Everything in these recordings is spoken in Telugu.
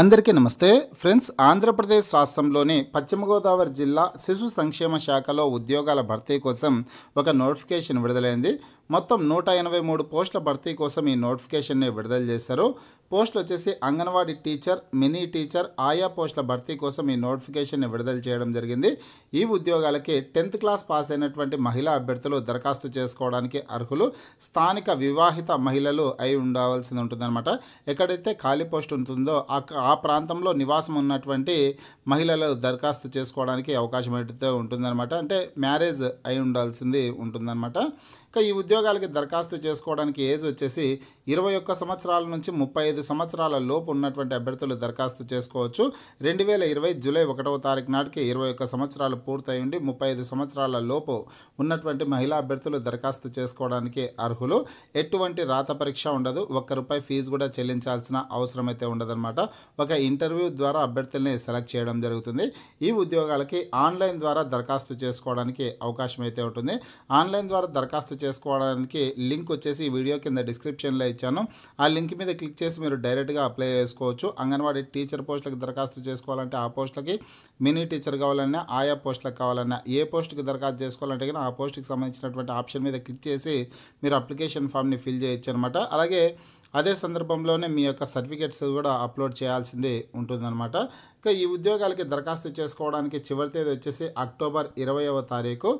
అందరికీ నమస్తే ఫ్రెండ్స్ ఆంధ్రప్రదేశ్ రాష్ట్రంలోని పశ్చిమ గోదావరి జిల్లా శిశు సంక్షేమ శాఖలో ఉద్యోగాల భర్తీ కోసం ఒక నోటిఫికేషన్ విడుదలైంది మొత్తం నూట ఎనభై మూడు పోస్టుల భర్తీ కోసం ఈ నోటిఫికేషన్ని విడుదల చేశారు పోస్టులు వచ్చేసి అంగన్వాడీ టీచర్ మినీ టీచర్ ఆయా పోస్టుల భర్తీ కోసం ఈ నోటిఫికేషన్ని విడుదల చేయడం జరిగింది ఈ ఉద్యోగాలకి టెన్త్ క్లాస్ పాస్ అయినటువంటి మహిళా అభ్యర్థులు దరఖాస్తు చేసుకోవడానికి అర్హులు స్థానిక వివాహిత మహిళలు అయి ఉండవలసింది ఉంటుందన్నమాట ఎక్కడైతే ఖాళీ పోస్ట్ ఉంటుందో ఆ ఆ ప్రాంతంలో నివాసం ఉన్నటువంటి మహిళలు దరఖాస్తు చేసుకోవడానికి అవకాశం అయితే ఉంటుందన్నమాట అంటే మ్యారేజ్ అయి ఉండాల్సింది ఉంటుందన్నమాట ఈ ఉద్యోగాలకి దరఖాస్తు చేసుకోవడానికి ఏజ్ వచ్చేసి ఇరవై ఒక్క సంవత్సరాల నుంచి ముప్పై ఐదు సంవత్సరాల లోపు ఉన్నటువంటి అభ్యర్థులు దరఖాస్తు చేసుకోవచ్చు రెండు వేల ఇరవై జూలై ఒకటవ తారీఖు నాటికి ఇరవై ఒక్క సంవత్సరాలు పూర్తయి ఉండి ముప్పై ఐదు సంవత్సరాల లోపు ఉన్నటువంటి మహిళా అభ్యర్థులు దరఖాస్తు చేసుకోవడానికి అర్హులు ఎటువంటి రాత పరీక్ష ఉండదు ఒక్క రూపాయి ఫీజు కూడా చెల్లించాల్సిన అవసరం అయితే ఉండదన్నమాట ఒక ఇంటర్వ్యూ ద్వారా అభ్యర్థుల్ని సెలెక్ట్ చేయడం జరుగుతుంది ఈ ఉద్యోగాలకి ఆన్లైన్ ద్వారా దరఖాస్తు చేసుకోవడానికి అవకాశం అయితే ఉంటుంది ఆన్లైన్ ద్వారా దరఖాస్తు చేసుకోవడానికి లింక్ వచ్చేసి ఈ వీడియో కింద డిస్క్రిప్షన్లో ఇచ్చాను ఆ లింక్ మీద క్లిక్ చేసి మీరు డైరెక్ట్గా అప్లై చేసుకోవచ్చు అంగన్వాడీ టీచర్ పోస్టులకు దరఖాస్తు చేసుకోవాలంటే ఆ పోస్టులకి మినీ టీచర్ కావాలన్నా ఆయా పోస్టులకు కావాలన్నా ఏ పోస్టుకి దరఖాస్తు చేసుకోవాలంటే కానీ ఆ పోస్టుకి సంబంధించినటువంటి ఆప్షన్ మీద క్లిక్ చేసి మీరు అప్లికేషన్ ఫామ్ని ఫిల్ చేయొచ్చు అనమాట అలాగే అదే సందర్భంలోనే మీ యొక్క సర్టిఫికేట్స్ కూడా అప్లోడ్ చేయాల్సింది ఉంటుందన్నమాట ఇక ఈ ఉద్యోగాలకి దరఖాస్తు చేసుకోవడానికి చివరి తేదీ వచ్చేసి అక్టోబర్ ఇరవైవ తారీఖు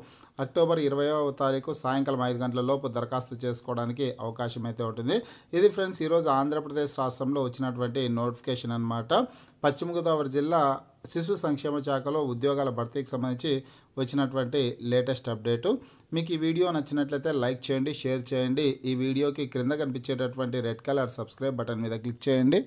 అక్టోబర్ ఇరవైవ తారీఖు సాయంకాలం ఐదు గంటల లోపు దరఖాస్తు చేసుకోవడానికి అవకాశం అయితే ఉంటుంది ఇది ఫ్రెండ్స్ ఈరోజు ఆంధ్రప్రదేశ్ రాష్ట్రంలో వచ్చినటువంటి నోటిఫికేషన్ అనమాట పశ్చిమ గోదావరి జిల్లా శిశు సంక్షేమ శాఖలో ఉద్యోగాల భర్తీకి సంబంధించి వచ్చినటువంటి లేటెస్ట్ అప్డేటు మీకు ఈ వీడియో నచ్చినట్లయితే లైక్ చేయండి షేర్ చేయండి ఈ వీడియోకి క్రింద కనిపించేటటువంటి రెడ్ కలర్ సబ్స్క్రైబ్ బటన్ మీద క్లిక్ చేయండి